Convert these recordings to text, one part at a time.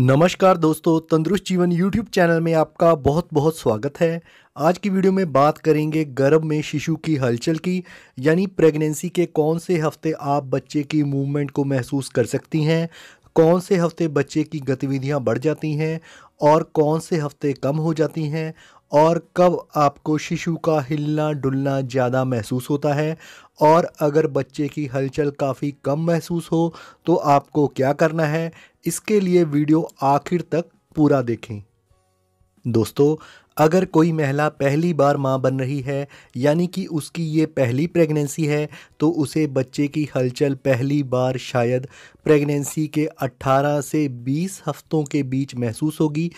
नमस्कार दोस्तों तंदुरुस्त जीवन यूट्यूब चैनल में आपका बहुत बहुत स्वागत है आज की वीडियो में बात करेंगे गर्भ में शिशु की हलचल की यानी प्रेगनेंसी के कौन से हफ्ते आप बच्चे की मूवमेंट को महसूस कर सकती हैं कौन से हफ्ते बच्चे की गतिविधियां बढ़ जाती हैं और कौन से हफ्ते कम हो जाती हैं और कब आपको शिशु का हिलना डुलना ज़्यादा महसूस होता है और अगर बच्चे की हलचल काफ़ी कम महसूस हो तो आपको क्या करना है इसके लिए वीडियो आखिर तक पूरा देखें दोस्तों अगर कोई महिला पहली बार माँ बन रही है यानी कि उसकी ये पहली प्रेगनेंसी है तो उसे बच्चे की हलचल पहली बार शायद प्रेगनेंसी के 18 से 20 हफ्तों के बीच महसूस होगी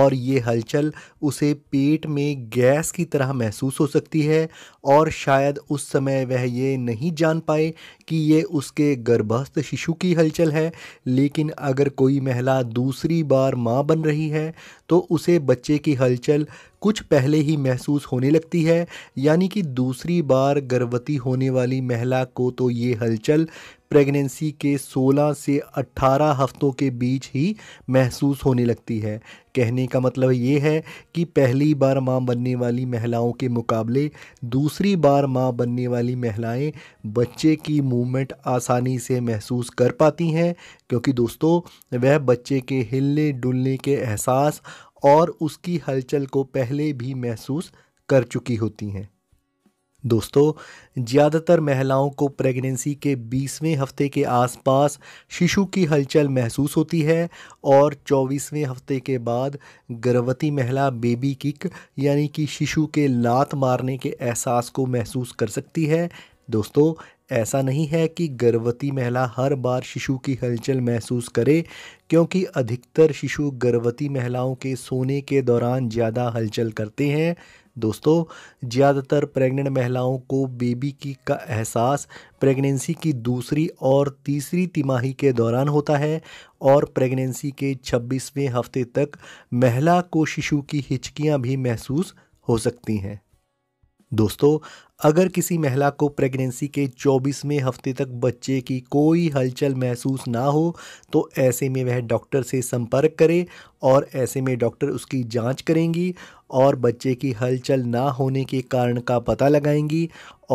और ये हलचल उसे पेट में गैस की तरह महसूस हो सकती है और शायद उस समय वह ये नहीं जान पाए कि ये उसके गर्भस्थ शिशु की हलचल है लेकिन अगर कोई महिला दूसरी बार माँ बन रही है तो उसे बच्चे की हलचल कुछ पहले ही महसूस होने लगती है यानी कि दूसरी बार गर्भवती होने वाली महिला को तो ये हलचल प्रेगनेंसी के 16 से 18 हफ्तों के बीच ही महसूस होने लगती है कहने का मतलब ये है कि पहली बार मां बनने वाली महिलाओं के मुकाबले दूसरी बार मां बनने वाली महिलाएं बच्चे की मूवमेंट आसानी से महसूस कर पाती हैं क्योंकि दोस्तों वह बच्चे के हिलने डुलने के एहसास और उसकी हलचल को पहले भी महसूस कर चुकी होती हैं दोस्तों ज़्यादातर महिलाओं को प्रेगनेंसी के 20वें हफ्ते के आसपास शिशु की हलचल महसूस होती है और 24वें हफ्ते के बाद गर्भवती महिला बेबी किक यानी कि शिशु के लात मारने के एहसास को महसूस कर सकती है दोस्तों ऐसा नहीं है कि गर्भवती महिला हर बार शिशु की हलचल महसूस करे क्योंकि अधिकतर शिशु गर्भवती महिलाओं के सोने के दौरान ज़्यादा हलचल करते हैं दोस्तों ज़्यादातर प्रेग्नेंट महिलाओं को बेबी की का एहसास प्रेगनेंसी की दूसरी और तीसरी तिमाही के दौरान होता है और प्रेगनेंसी के 26वें हफ्ते तक महिला को शिशु की हिचकियां भी महसूस हो सकती हैं दोस्तों अगर किसी महिला को प्रेगनेंसी के 24वें हफ्ते तक बच्चे की कोई हलचल महसूस ना हो तो ऐसे में वह डॉक्टर से संपर्क करे और ऐसे में डॉक्टर उसकी जांच करेंगी और बच्चे की हलचल ना होने के कारण का पता लगाएंगी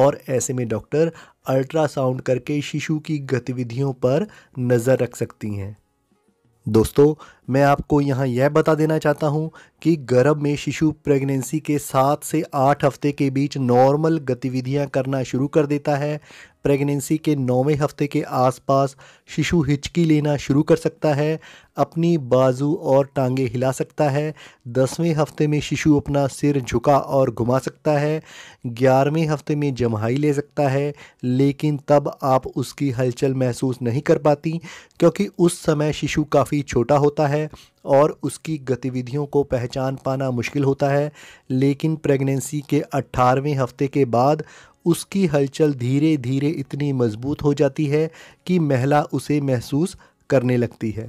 और ऐसे में डॉक्टर अल्ट्रासाउंड करके शिशु की गतिविधियों पर नज़र रख सकती हैं दोस्तों मैं आपको यहाँ यह बता देना चाहता हूँ कि गर्भ में शिशु प्रेगनेंसी के सात से आठ हफ्ते के बीच नॉर्मल गतिविधियाँ करना शुरू कर देता है प्रेगनेंसी के नौवें हफ्ते के आसपास शिशु हिचकी लेना शुरू कर सकता है अपनी बाजू और टांगे हिला सकता है दसवें हफ्ते में शिशु अपना सिर झुका और घुमा सकता है ग्यारहवें हफ्ते में जम्हाई ले सकता है लेकिन तब आप उसकी हलचल महसूस नहीं कर पाती क्योंकि उस समय शिशु काफ़ी छोटा होता है और उसकी गतिविधियों को पहचान पाना मुश्किल होता है लेकिन प्रेगनेंसी के अट्ठारहवें हफ्ते के बाद उसकी हलचल धीरे धीरे इतनी मजबूत हो जाती है कि महिला उसे महसूस करने लगती है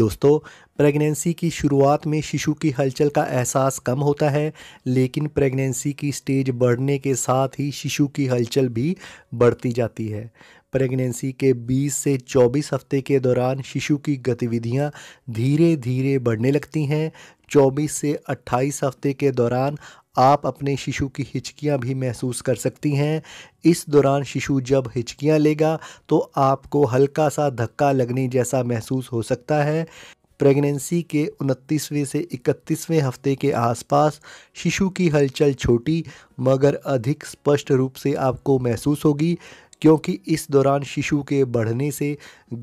दोस्तों प्रेगनेंसी की शुरुआत में शिशु की हलचल का एहसास कम होता है लेकिन प्रेगनेंसी की स्टेज बढ़ने के साथ ही शिशु की हलचल भी बढ़ती जाती है प्रेगनेंसी के 20 से 24 हफ्ते के दौरान शिशु की गतिविधियां धीरे धीरे बढ़ने लगती हैं 24 से 28 हफ्ते के दौरान आप अपने शिशु की हिचकियाँ भी महसूस कर सकती हैं इस दौरान शिशु जब हिचकियाँ लेगा तो आपको हल्का सा धक्का लगने जैसा महसूस हो सकता है प्रेगनेंसी के उनतीसवें से इकतीसवें हफ्ते के आसपास शिशु की हलचल छोटी मगर अधिक स्पष्ट रूप से आपको महसूस होगी क्योंकि इस दौरान शिशु के बढ़ने से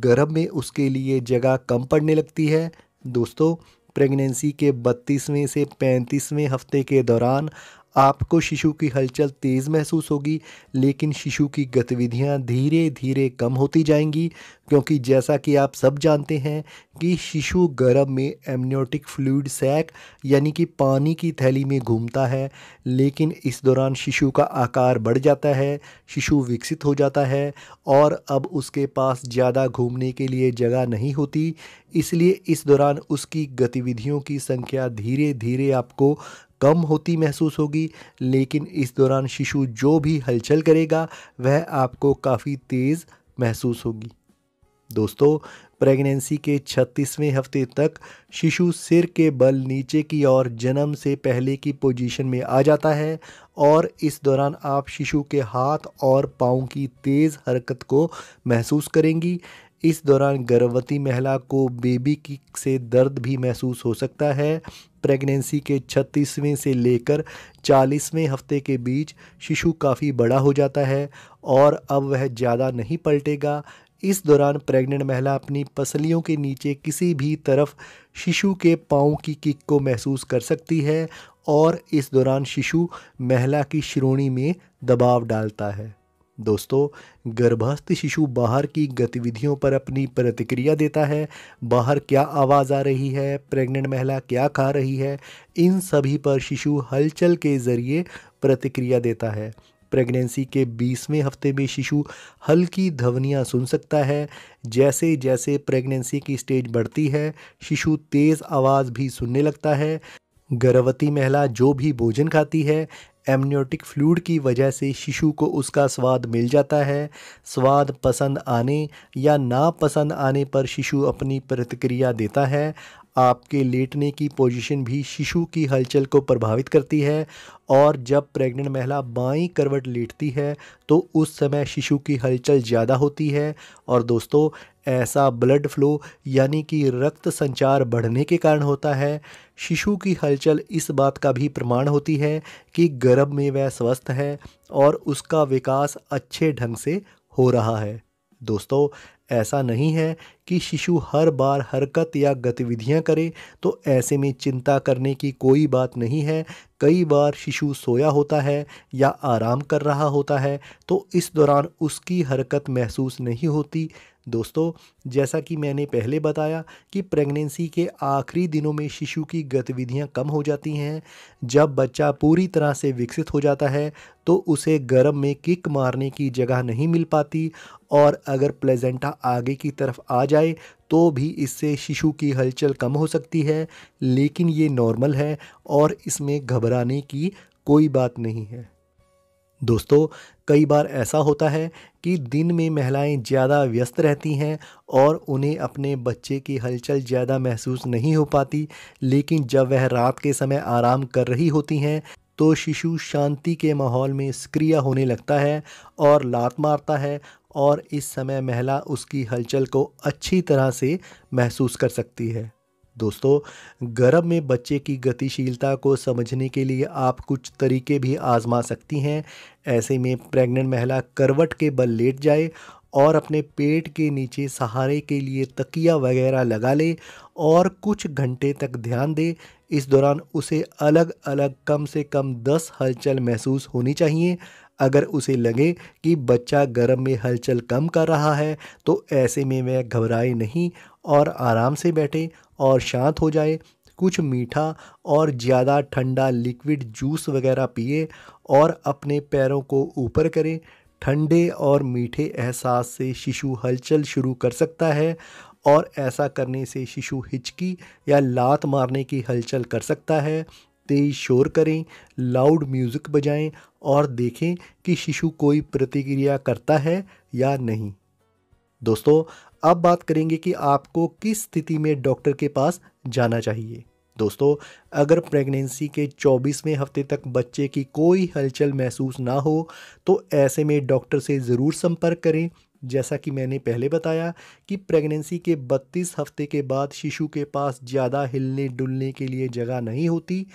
गर्भ में उसके लिए जगह कम पड़ने लगती है दोस्तों प्रेगनेंसी के बत्तीसवें से पैंतीसवें हफ्ते के दौरान आपको शिशु की हलचल तेज़ महसूस होगी लेकिन शिशु की गतिविधियां धीरे धीरे कम होती जाएंगी क्योंकि जैसा कि आप सब जानते हैं कि शिशु गर्भ में एमनियोटिक फ्लूड सैक यानी कि पानी की थैली में घूमता है लेकिन इस दौरान शिशु का आकार बढ़ जाता है शिशु विकसित हो जाता है और अब उसके पास ज़्यादा घूमने के लिए जगह नहीं होती इसलिए इस दौरान उसकी गतिविधियों की संख्या धीरे धीरे आपको कम होती महसूस होगी लेकिन इस दौरान शिशु जो भी हलचल करेगा वह आपको काफ़ी तेज़ महसूस होगी दोस्तों प्रेगनेंसी के 36वें हफ्ते तक शिशु सिर के बल नीचे की ओर जन्म से पहले की पोजीशन में आ जाता है और इस दौरान आप शिशु के हाथ और पाँव की तेज़ हरकत को महसूस करेंगी इस दौरान गर्भवती महिला को बेबी की से दर्द भी महसूस हो सकता है प्रेगनेंसी के 36वें से लेकर 40वें हफ्ते के बीच शिशु काफ़ी बड़ा हो जाता है और अब वह ज़्यादा नहीं पलटेगा इस दौरान प्रेग्नेंट महिला अपनी पसलियों के नीचे किसी भी तरफ शिशु के पाँव की किक को महसूस कर सकती है और इस दौरान शिशु महिला की श्रोणी में दबाव डालता है दोस्तों गर्भस्थ शिशु बाहर की गतिविधियों पर अपनी प्रतिक्रिया देता है बाहर क्या आवाज़ आ रही है प्रेग्नेंट महिला क्या खा रही है इन सभी पर शिशु हलचल के ज़रिए प्रतिक्रिया देता है प्रेगनेंसी के 20वें हफ्ते में शिशु हल्की ध्वनियाँ सुन सकता है जैसे जैसे प्रेगनेंसी की स्टेज बढ़ती है शिशु तेज़ आवाज़ भी सुनने लगता है गर्भवती महिला जो भी भोजन खाती है एमनियोटिक फ्लूड की वजह से शिशु को उसका स्वाद मिल जाता है स्वाद पसंद आने या नापसंद आने पर शिशु अपनी प्रतिक्रिया देता है आपके लेटने की पोजीशन भी शिशु की हलचल को प्रभावित करती है और जब प्रेग्नेंट महिला बाई करवट लेटती है तो उस समय शिशु की हलचल ज़्यादा होती है और दोस्तों ऐसा ब्लड फ्लो यानी कि रक्त संचार बढ़ने के कारण होता है शिशु की हलचल इस बात का भी प्रमाण होती है कि गर्भ में वह स्वस्थ है और उसका विकास अच्छे ढंग से हो रहा है दोस्तों ऐसा नहीं है कि शिशु हर बार हरकत या गतिविधियां करे तो ऐसे में चिंता करने की कोई बात नहीं है कई बार शिशु सोया होता है या आराम कर रहा होता है तो इस दौरान उसकी हरकत महसूस नहीं होती दोस्तों जैसा कि मैंने पहले बताया कि प्रेगनेंसी के आखिरी दिनों में शिशु की गतिविधियां कम हो जाती हैं जब बच्चा पूरी तरह से विकसित हो जाता है तो उसे गर्भ में किक मारने की जगह नहीं मिल पाती और अगर प्लेजेंटा आगे की तरफ आ जाए तो भी इससे शिशु की हलचल कम हो सकती है लेकिन ये नॉर्मल है और इसमें घबराने की कोई बात नहीं है दोस्तों कई बार ऐसा होता है कि दिन में महिलाएं ज़्यादा व्यस्त रहती हैं और उन्हें अपने बच्चे की हलचल ज़्यादा महसूस नहीं हो पाती लेकिन जब वह रात के समय आराम कर रही होती हैं तो शिशु शांति के माहौल में सक्रिय होने लगता है और लात मारता है और इस समय महिला उसकी हलचल को अच्छी तरह से महसूस कर सकती है दोस्तों गर्भ में बच्चे की गतिशीलता को समझने के लिए आप कुछ तरीके भी आजमा सकती हैं ऐसे में प्रेग्नेंट महिला करवट के बल लेट जाए और अपने पेट के नीचे सहारे के लिए तकिया वगैरह लगा ले और कुछ घंटे तक ध्यान दे इस दौरान उसे अलग अलग कम से कम 10 हलचल महसूस होनी चाहिए अगर उसे लगे कि बच्चा गर्म में हलचल कम कर रहा है तो ऐसे में वह घबराए नहीं और आराम से बैठे और शांत हो जाए कुछ मीठा और ज़्यादा ठंडा लिक्विड जूस वगैरह पिए और अपने पैरों को ऊपर करें ठंडे और मीठे एहसास से शिशु हलचल शुरू कर सकता है और ऐसा करने से शिशु हिचकी या लात मारने की हलचल कर सकता है तेज शोर करें लाउड म्यूज़िक बजाएं और देखें कि शिशु कोई प्रतिक्रिया करता है या नहीं दोस्तों अब बात करेंगे कि आपको किस स्थिति में डॉक्टर के पास जाना चाहिए दोस्तों अगर प्रेगनेंसी के 24वें हफ्ते तक बच्चे की कोई हलचल महसूस ना हो तो ऐसे में डॉक्टर से ज़रूर संपर्क करें जैसा कि मैंने पहले बताया कि प्रेगनेंसी के 32 हफ्ते के बाद शिशु के पास ज़्यादा हिलने डुलने के लिए जगह नहीं होती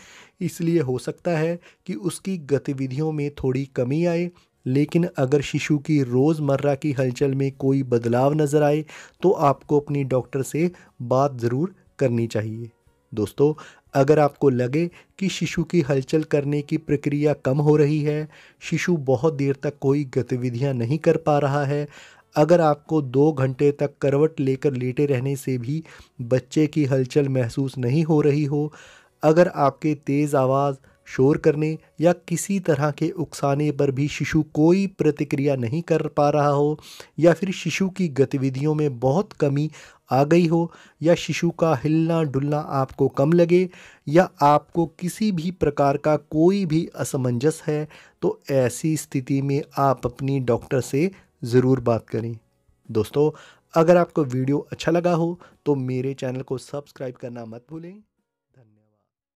इसलिए हो सकता है कि उसकी गतिविधियों में थोड़ी कमी आए लेकिन अगर शिशु की रोज़मर्रा की हलचल में कोई बदलाव नज़र आए तो आपको अपनी डॉक्टर से बात ज़रूर करनी चाहिए दोस्तों अगर आपको लगे कि शिशु की हलचल करने की प्रक्रिया कम हो रही है शिशु बहुत देर तक कोई गतिविधियां नहीं कर पा रहा है अगर आपको दो घंटे तक करवट लेकर लेटे रहने से भी बच्चे की हलचल महसूस नहीं हो रही हो अगर आपके तेज़ आवाज़ शोर करने या किसी तरह के उकसाने पर भी शिशु कोई प्रतिक्रिया नहीं कर पा रहा हो या फिर शिशु की गतिविधियों में बहुत कमी आ गई हो या शिशु का हिलना डुलना आपको कम लगे या आपको किसी भी प्रकार का कोई भी असमंजस है तो ऐसी स्थिति में आप अपनी डॉक्टर से ज़रूर बात करें दोस्तों अगर आपको वीडियो अच्छा लगा हो तो मेरे चैनल को सब्सक्राइब करना मत भूलें